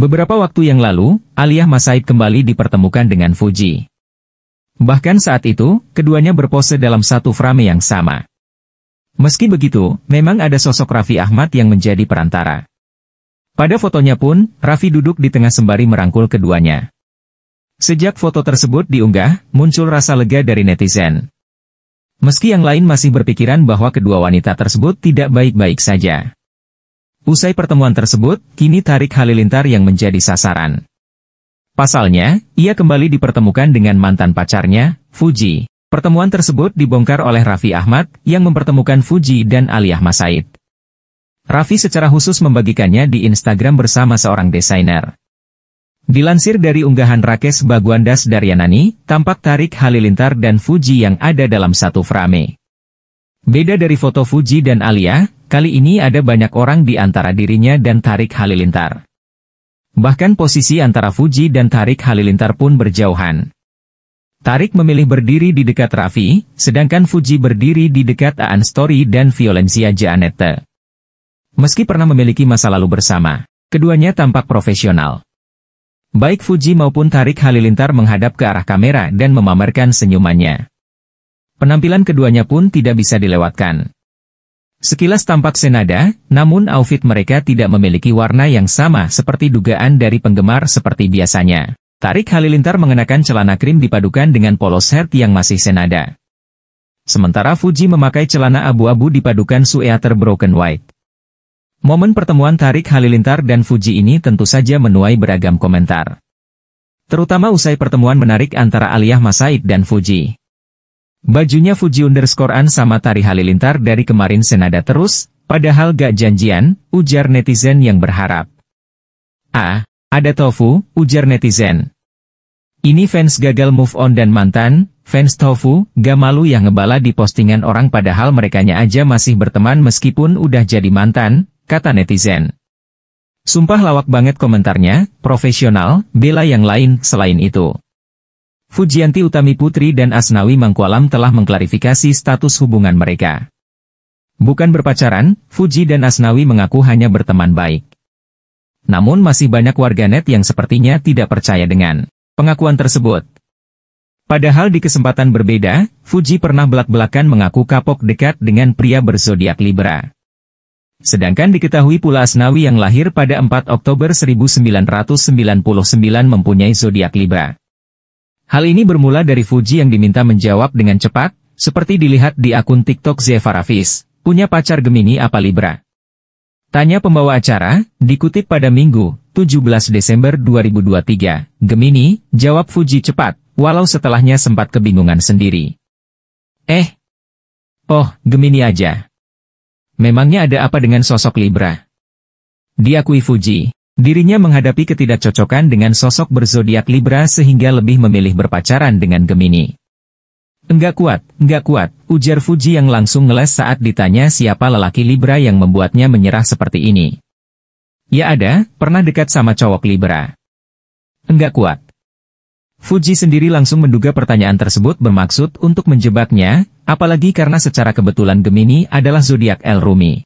Beberapa waktu yang lalu, Aliyah Masaid kembali dipertemukan dengan Fuji. Bahkan saat itu, keduanya berpose dalam satu frame yang sama. Meski begitu, memang ada sosok Raffi Ahmad yang menjadi perantara. Pada fotonya pun, Raffi duduk di tengah sembari merangkul keduanya. Sejak foto tersebut diunggah, muncul rasa lega dari netizen. Meski yang lain masih berpikiran bahwa kedua wanita tersebut tidak baik-baik saja. Usai pertemuan tersebut, kini Tarik Halilintar yang menjadi sasaran. Pasalnya, ia kembali dipertemukan dengan mantan pacarnya, Fuji. Pertemuan tersebut dibongkar oleh Raffi Ahmad, yang mempertemukan Fuji dan Aliyah Masaid. Raffi secara khusus membagikannya di Instagram bersama seorang desainer. Dilansir dari unggahan Rakes Baguandas Daryanani, tampak Tarik Halilintar dan Fuji yang ada dalam satu frame. Beda dari foto Fuji dan Alia, Kali ini ada banyak orang di antara dirinya dan Tarik Halilintar. Bahkan posisi antara Fuji dan Tarik Halilintar pun berjauhan. Tarik memilih berdiri di dekat Raffi, sedangkan Fuji berdiri di dekat Aan Story dan Violencia Jeanette. Meski pernah memiliki masa lalu bersama, keduanya tampak profesional. Baik Fuji maupun Tarik Halilintar menghadap ke arah kamera dan memamerkan senyumannya. Penampilan keduanya pun tidak bisa dilewatkan. Sekilas tampak senada, namun outfit mereka tidak memiliki warna yang sama seperti dugaan dari penggemar seperti biasanya. Tarik Halilintar mengenakan celana krim dipadukan dengan polos shirt yang masih senada. Sementara Fuji memakai celana abu-abu dipadukan sweater broken white. Momen pertemuan Tarik Halilintar dan Fuji ini tentu saja menuai beragam komentar. Terutama usai pertemuan menarik antara Aliyah Masaid dan Fuji. Bajunya Fuji underscore An sama Tari Halilintar dari kemarin senada terus, padahal gak janjian, ujar netizen yang berharap. Ah, ada tofu, ujar netizen. Ini fans gagal move on dan mantan, fans tofu, gak malu yang ngebala di postingan orang padahal merekanya aja masih berteman meskipun udah jadi mantan, kata netizen. Sumpah lawak banget komentarnya, profesional, bela yang lain selain itu. Fujianti Utami Putri dan Asnawi Mangkualam telah mengklarifikasi status hubungan mereka. Bukan berpacaran, Fuji dan Asnawi mengaku hanya berteman baik. Namun masih banyak warganet yang sepertinya tidak percaya dengan pengakuan tersebut. Padahal di kesempatan berbeda, Fuji pernah belak-belakan mengaku kapok dekat dengan pria berzodiak Libra. Sedangkan diketahui pula Asnawi yang lahir pada 4 Oktober 1999 mempunyai zodiak Libra. Hal ini bermula dari Fuji yang diminta menjawab dengan cepat, seperti dilihat di akun TikTok Zevarafis, punya pacar Gemini apa Libra? Tanya pembawa acara, dikutip pada Minggu, 17 Desember 2023, Gemini, jawab Fuji cepat, walau setelahnya sempat kebingungan sendiri. Eh? Oh, Gemini aja. Memangnya ada apa dengan sosok Libra? Diakui Fuji. Dirinya menghadapi ketidakcocokan dengan sosok berzodiak Libra sehingga lebih memilih berpacaran dengan Gemini. Enggak kuat, enggak kuat, ujar Fuji yang langsung ngeles saat ditanya siapa lelaki Libra yang membuatnya menyerah seperti ini. Ya ada, pernah dekat sama cowok Libra. Enggak kuat. Fuji sendiri langsung menduga pertanyaan tersebut bermaksud untuk menjebaknya, apalagi karena secara kebetulan Gemini adalah zodiak El Rumi.